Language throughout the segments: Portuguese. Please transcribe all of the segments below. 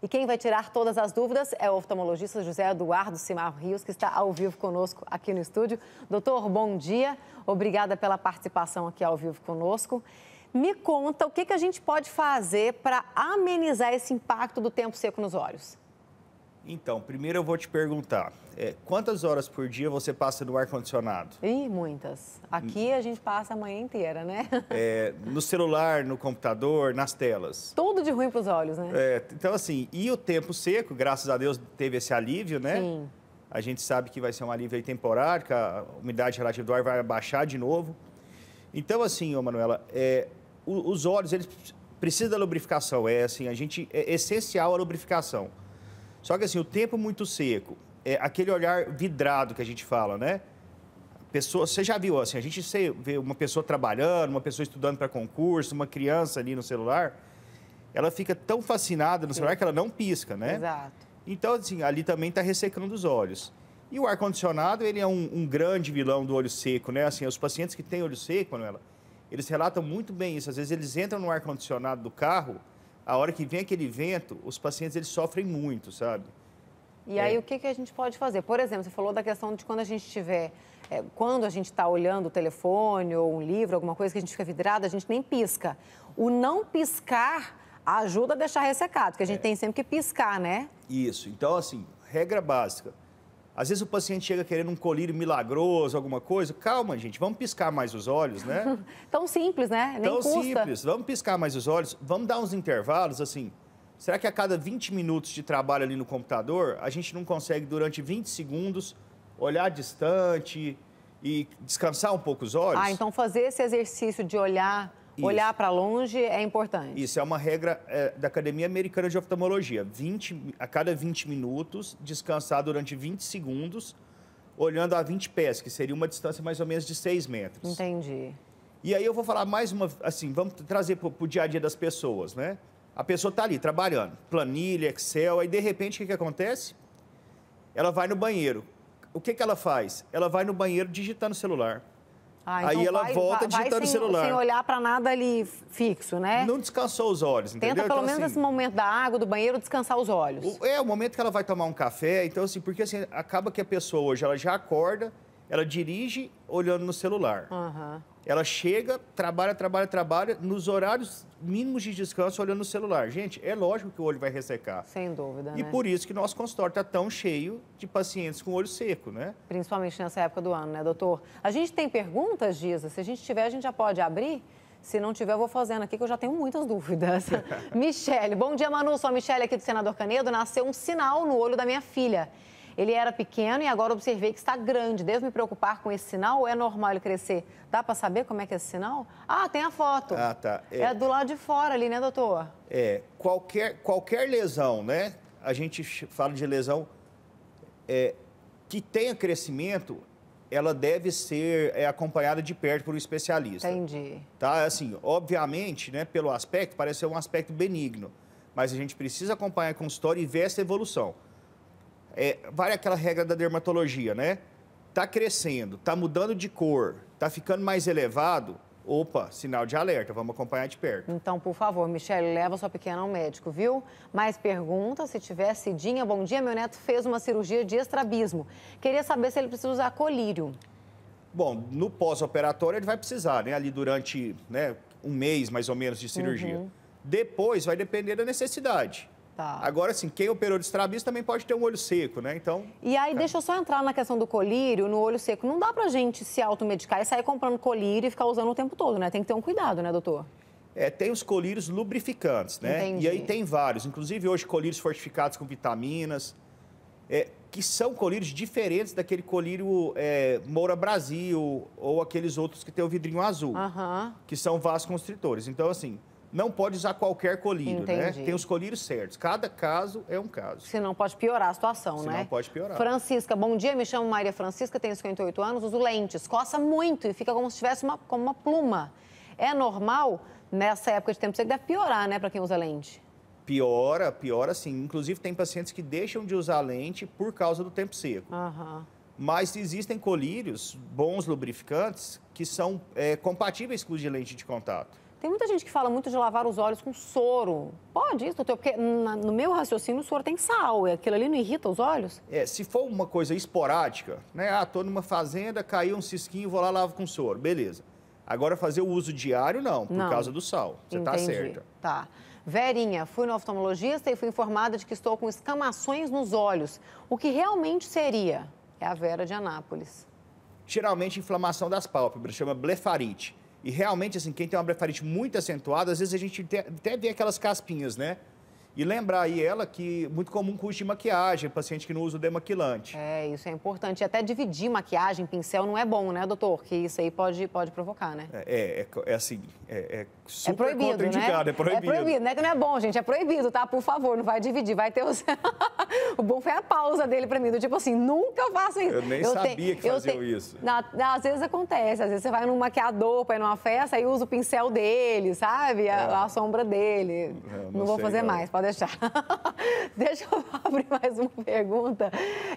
E quem vai tirar todas as dúvidas é o oftalmologista José Eduardo Simar Rios, que está ao vivo conosco aqui no estúdio. Doutor, bom dia. Obrigada pela participação aqui ao vivo conosco. Me conta o que, que a gente pode fazer para amenizar esse impacto do tempo seco nos olhos. Então, primeiro eu vou te perguntar, é, quantas horas por dia você passa no ar-condicionado? Ih, muitas. Aqui a gente passa a manhã inteira, né? É, no celular, no computador, nas telas. Tudo de ruim para os olhos, né? É, então, assim, e o tempo seco, graças a Deus teve esse alívio, né? Sim. A gente sabe que vai ser um alívio temporário, que a umidade relativa do ar vai baixar de novo. Então, assim, ô Manuela, é, os olhos, eles precisam da lubrificação. É assim, a gente, é essencial a lubrificação. Só que assim, o tempo muito seco, é aquele olhar vidrado que a gente fala, né? Pessoa, você já viu assim, a gente vê uma pessoa trabalhando, uma pessoa estudando para concurso, uma criança ali no celular, ela fica tão fascinada no celular que ela não pisca, né? Exato. Então, assim, ali também está ressecando os olhos. E o ar-condicionado, ele é um, um, grande vilão do olho seco, né? Assim, os pacientes que têm olho seco, Manuela, eles relatam muito bem isso. Às vezes eles entram no ar-condicionado do carro a hora que vem aquele vento, os pacientes eles sofrem muito, sabe? E aí, é. o que, que a gente pode fazer? Por exemplo, você falou da questão de quando a gente tiver. É, quando a gente está olhando o telefone ou um livro, alguma coisa que a gente fica vidrado, a gente nem pisca. O não piscar ajuda a deixar ressecado, porque a gente é. tem sempre que piscar, né? Isso. Então, assim, regra básica às vezes o paciente chega querendo um colírio milagroso, alguma coisa. Calma, gente, vamos piscar mais os olhos, né? Tão simples, né? Nem Tão custa. simples. Vamos piscar mais os olhos, vamos dar uns intervalos, assim. Será que a cada 20 minutos de trabalho ali no computador, a gente não consegue, durante 20 segundos, olhar distante e descansar um pouco os olhos? Ah, então fazer esse exercício de olhar Olhar para longe é importante. Isso é uma regra é, da Academia Americana de Oftalmologia. 20, a cada 20 minutos, descansar durante 20 segundos, olhando a 20 pés, que seria uma distância mais ou menos de 6 metros. Entendi. E aí eu vou falar mais uma, assim, vamos trazer para o dia a dia das pessoas, né? A pessoa está ali trabalhando, planilha, Excel, aí de repente o que, que acontece? Ela vai no banheiro. O que, que ela faz? Ela vai no banheiro digitando o celular. Ah, então aí ela vai, volta vai, digitando sem, o celular. Sem olhar para nada ali fixo, né? Não descansou os olhos, entendeu? Tenta então, pelo então, menos assim, nesse momento da água, do banheiro, descansar os olhos. É, o momento que ela vai tomar um café, então assim, porque assim, acaba que a pessoa hoje, ela já acorda, ela dirige olhando no celular. Uhum. Ela chega, trabalha, trabalha, trabalha, nos horários mínimos de descanso, olhando no celular. Gente, é lógico que o olho vai ressecar. Sem dúvida. E né? por isso que nosso consultório está tão cheio de pacientes com olho seco, né? Principalmente nessa época do ano, né, doutor? A gente tem perguntas, Giza? Se a gente tiver, a gente já pode abrir? Se não tiver, eu vou fazendo aqui, que eu já tenho muitas dúvidas. Michele, bom dia, Manu. Sou a Michele aqui do Senador Canedo. Nasceu um sinal no olho da minha filha. Ele era pequeno e agora observei que está grande. Devo me preocupar com esse sinal ou é normal ele crescer? Dá para saber como é que é esse sinal? Ah, tem a foto. Ah, tá. É, é do lado de fora ali, né, doutor? É, qualquer, qualquer lesão, né? A gente fala de lesão é, que tenha crescimento, ela deve ser é, acompanhada de perto por um especialista. Entendi. Tá, assim, obviamente, né, pelo aspecto, parece ser um aspecto benigno, mas a gente precisa acompanhar com consultório e ver essa evolução. É, vale aquela regra da dermatologia, né? Tá crescendo, tá mudando de cor, tá ficando mais elevado, opa, sinal de alerta, vamos acompanhar de perto. Então, por favor, Michelle, leva sua pequena ao médico, viu? Mais perguntas, se tiver, Cidinha, bom dia, meu neto fez uma cirurgia de estrabismo. Queria saber se ele precisa usar colírio. Bom, no pós-operatório ele vai precisar, né? Ali durante né, um mês, mais ou menos, de cirurgia. Uhum. Depois vai depender da necessidade. Tá. Agora, assim, quem operou de estrabismo também pode ter um olho seco, né? Então. E aí, tá. deixa eu só entrar na questão do colírio, no olho seco. Não dá pra gente se automedicar e sair comprando colírio e ficar usando o tempo todo, né? Tem que ter um cuidado, né, doutor? É, tem os colírios lubrificantes, né? Entendi. E aí tem vários, inclusive hoje colírios fortificados com vitaminas, é, que são colírios diferentes daquele colírio é, Moura Brasil ou aqueles outros que tem o vidrinho azul, uhum. que são vasoconstritores. Então, assim, não pode usar qualquer colírio, né? Entendi. né? Tem os colírios certos. Cada caso é um caso. Senão pode piorar a situação, Senão né? Senão pode piorar. Francisca, bom dia, me chamo Maria Francisca, tenho 58 anos, uso lentes, coça muito e fica como se tivesse uma, como uma pluma. É normal nessa época de tempo seco? Deve piorar, né, para quem usa lente? Piora, piora sim. Inclusive tem pacientes que deixam de usar lente por causa do tempo seco. Aham. Uhum mas existem colírios, bons lubrificantes, que são é, compatíveis com os de lente de contato. Tem muita gente que fala muito de lavar os olhos com soro. Pode isso, doutor? Porque na, no meu raciocínio o soro tem sal e aquilo ali não irrita os olhos? É, se for uma coisa esporádica, né? Ah, tô numa fazenda, caiu um cisquinho, vou lá lavo com soro. Beleza. Agora fazer o uso diário, não, por não. causa do sal. Você tá Entendi. tá certa. Tá. Verinha, fui no oftalmologista e fui informada de que estou com escamações nos olhos. O que realmente seria? É a Vera de Anápolis. Geralmente inflamação das pálpebras, chama blefarite e realmente, assim, quem tem uma blefarite muito acentuada, às vezes a gente até vê aquelas caspinhas, né? E lembrar aí ela que muito comum curso de maquiagem, paciente que não usa o demaquilante. É, isso é importante. E até dividir maquiagem, pincel, não é bom, né, doutor? Que isso aí pode, pode provocar, né? É, é, é, é assim, é, é super é proibido, né? contraindicado, né? é proibido. É proibido, né? Que não é bom, gente, é proibido, tá? Por favor, não vai dividir, vai ter os... o bom foi a pausa dele pra mim, do tipo assim, nunca eu faço isso. Eu nem eu sabia te... que fazia te... isso. Na... Às vezes acontece, às vezes você vai num maquiador pra ir numa festa e usa o pincel dele, sabe? A, é. a sombra dele. É, não, não vou fazer não. mais, pode deixar. Deixa eu abrir mais uma pergunta.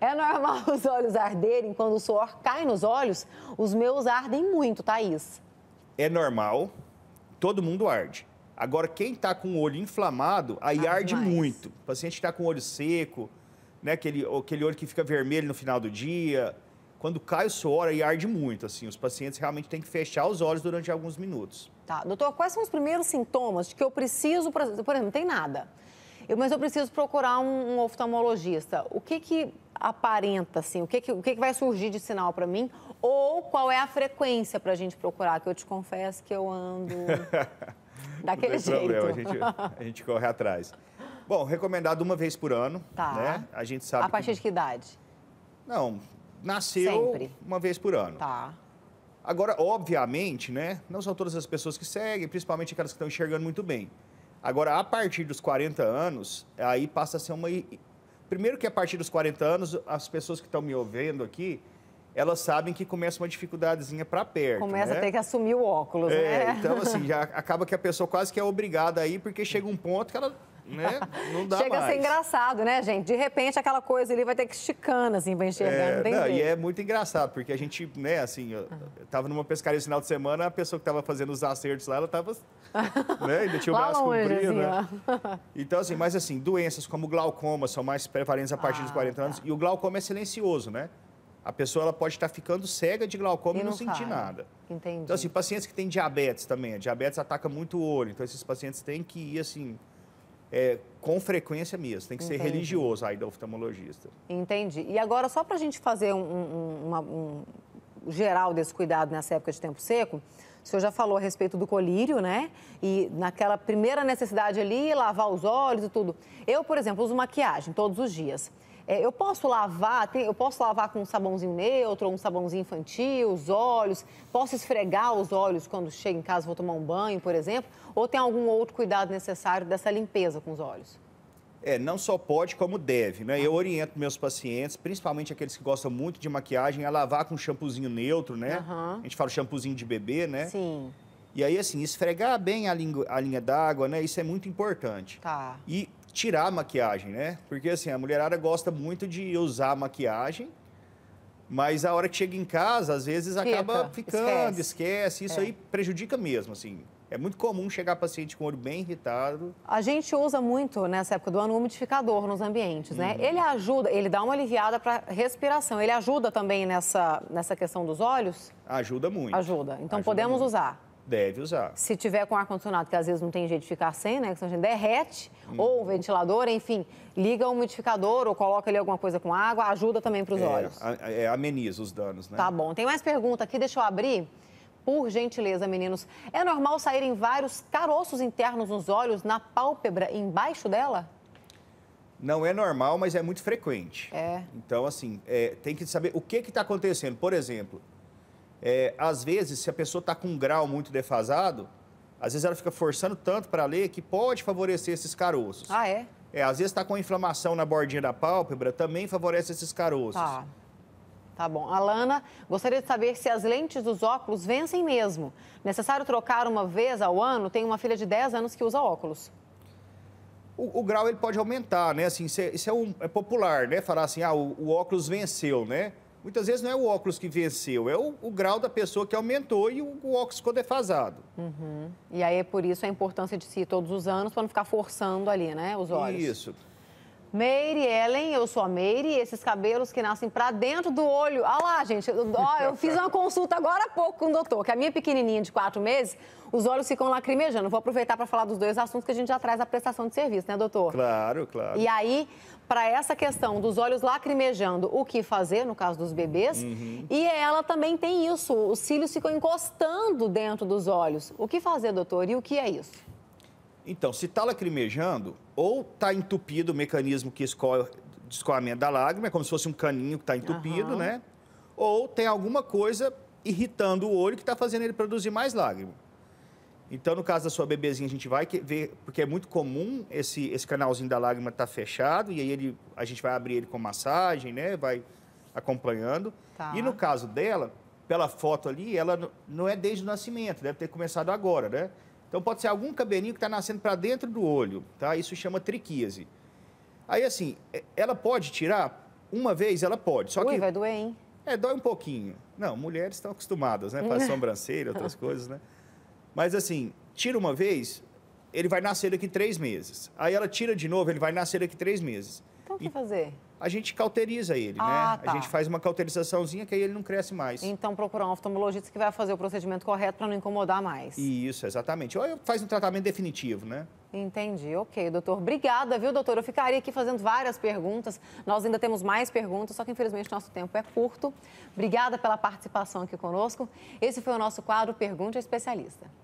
É normal os olhos arderem quando o suor cai nos olhos? Os meus ardem muito, Thaís. É normal, todo mundo arde. Agora, quem está com o olho inflamado, aí ah, arde mais. muito. O paciente que está com o olho seco, né, aquele, aquele olho que fica vermelho no final do dia, quando cai o suor, aí arde muito. Assim, os pacientes realmente têm que fechar os olhos durante alguns minutos. Tá. Doutor, quais são os primeiros sintomas de que eu preciso, por exemplo, não tem nada, eu, mas eu preciso procurar um, um oftalmologista. O que que aparenta, assim? O que, que, o que, que vai surgir de sinal para mim? Ou qual é a frequência para a gente procurar? Que eu te confesso que eu ando daquele jeito. Problema. A gente, a gente corre atrás. Bom, recomendado uma vez por ano. Tá. Né? A gente sabe. A partir que... de que idade? Não, nasceu Sempre. uma vez por ano. Tá. Agora, obviamente, né? Não são todas as pessoas que seguem, principalmente aquelas que estão enxergando muito bem. Agora, a partir dos 40 anos, aí passa a ser uma Primeiro que a partir dos 40 anos, as pessoas que estão me ouvindo aqui, elas sabem que começa uma dificuldadezinha para perto. Começa né? a ter que assumir o óculos, é, né? Então, assim, já acaba que a pessoa quase que é obrigada aí, porque chega um ponto que ela né? Não dá Chega mais. a ser engraçado, né, gente? De repente, aquela coisa ali vai ter que esticando, assim, vai enxergar, é, não tem não, E é muito engraçado, porque a gente, né, assim, eu, eu ah. tava numa pescaria no final de semana, a pessoa que tava fazendo os acertos lá, ela tava, né, ainda tinha o braço longe, comprido, assim, né? Então, assim, mas assim, doenças como glaucoma são mais prevalentes a partir ah, dos 40 tá. anos, e o glaucoma é silencioso, né? A pessoa ela pode estar tá ficando cega de glaucoma e não, não sentir nada. Então, Entendi. Então, assim, pacientes que têm diabetes também, a diabetes ataca muito o olho, então esses pacientes têm que ir, assim, é, com frequência mesmo, tem que Entendi. ser religioso aí da oftalmologista. Entendi. E agora, só para a gente fazer um, um, uma, um, geral desse cuidado nessa época de tempo seco, o senhor já falou a respeito do colírio, né? E naquela primeira necessidade ali, lavar os olhos e tudo. Eu, por exemplo, uso maquiagem todos os dias. É, eu posso lavar, tem, eu posso lavar com um sabãozinho neutro, um sabãozinho infantil, os olhos, posso esfregar os olhos quando chego em casa, vou tomar um banho, por exemplo, ou tem algum outro cuidado necessário dessa limpeza com os olhos? É, não só pode, como deve, né? Eu oriento meus pacientes, principalmente aqueles que gostam muito de maquiagem, a lavar com um shampoozinho neutro, né? Uhum. A gente fala shampoozinho de bebê, né? Sim. E aí, assim, esfregar bem a, linha, a linha d'água, né? Isso é muito importante. Tá. E tirar a maquiagem, né? Porque assim, a mulherada gosta muito de usar maquiagem, mas a hora que chega em casa, às vezes Fica, acaba ficando, esquece, esquece isso é. aí prejudica mesmo, assim. É muito comum chegar paciente com o olho bem irritado. A gente usa muito nessa época do ano umidificador nos ambientes, né? Uhum. Ele ajuda, ele dá uma aliviada para respiração. Ele ajuda também nessa, nessa questão dos olhos? Ajuda muito. Ajuda. Então ajuda podemos muito. usar. Deve usar. Se tiver com ar-condicionado, que às vezes não tem jeito de ficar sem, né? Que a gente derrete, hum. ou uhum. um ventilador, enfim, liga um umidificador ou coloca ali alguma coisa com água, ajuda também para os é, olhos. É, ameniza os danos, né? Tá bom. Tem mais pergunta aqui, deixa eu abrir. Por gentileza, meninos, é normal saírem vários caroços internos nos olhos, na pálpebra, embaixo dela? Não é normal, mas é muito frequente. É. Então, assim, é, tem que saber o que está acontecendo. Por exemplo, é, às vezes, se a pessoa está com um grau muito defasado, às vezes ela fica forçando tanto para ler que pode favorecer esses caroços. Ah, é? É, às vezes está com inflamação na bordinha da pálpebra, também favorece esses caroços. Tá. Tá bom. Alana, gostaria de saber se as lentes dos óculos vencem mesmo. Necessário trocar uma vez ao ano? Tem uma filha de 10 anos que usa óculos. O, o grau ele pode aumentar, né? Assim, isso é, isso é, um, é popular, né? Falar assim, ah, o, o óculos venceu, né? muitas vezes não é o óculos que venceu, é o, o grau da pessoa que aumentou e o, o óculos ficou defasado. Uhum. E aí, é por isso, a importância de ir todos os anos, para não ficar forçando ali, né, os olhos. Isso. Meire Ellen, eu sou a Meire, esses cabelos que nascem para dentro do olho. Olha ah lá, gente, eu, ó, eu fiz uma consulta agora há pouco com o doutor, que a minha pequenininha de quatro meses, os olhos ficam lacrimejando. Vou aproveitar para falar dos dois assuntos que a gente já traz a prestação de serviço, né, doutor? Claro, claro. E aí, para essa questão dos olhos lacrimejando, o que fazer no caso dos bebês? Uhum. E ela também tem isso, os cílios ficam encostando dentro dos olhos. O que fazer, doutor, e o que é isso? Então, se está lacrimejando, ou está entupido o mecanismo que escorre de escoamento da lágrima, é como se fosse um caninho que está entupido, uhum. né? Ou tem alguma coisa irritando o olho que está fazendo ele produzir mais lágrima. Então, no caso da sua bebezinha, a gente vai ver, porque é muito comum esse, esse canalzinho da lágrima estar tá fechado, e aí ele, a gente vai abrir ele com massagem, né? Vai acompanhando. Tá. E no caso dela, pela foto ali, ela não é desde o nascimento, deve ter começado agora, né? Então pode ser algum cabelinho que está nascendo para dentro do olho, tá? Isso chama triquíase. Aí assim, é, ela pode tirar uma vez, ela pode. Só Ui, que vai doer, hein? É, dói um pouquinho. Não, mulheres estão acostumadas, né? Faz sobrancelha, outras coisas, né? Mas assim, tira uma vez, ele vai nascer daqui três meses. Aí ela tira de novo, ele vai nascer daqui três meses. Então o que e... fazer? a gente cauteriza ele, ah, né? Tá. A gente faz uma cauterizaçãozinha que aí ele não cresce mais. Então procurar um oftalmologista que vai fazer o procedimento correto para não incomodar mais. Isso, exatamente. Ou faz um tratamento definitivo, né? Entendi, ok, doutor. Obrigada, viu, doutor? Eu ficaria aqui fazendo várias perguntas. Nós ainda temos mais perguntas, só que infelizmente nosso tempo é curto. Obrigada pela participação aqui conosco. Esse foi o nosso quadro Pergunte ao Especialista.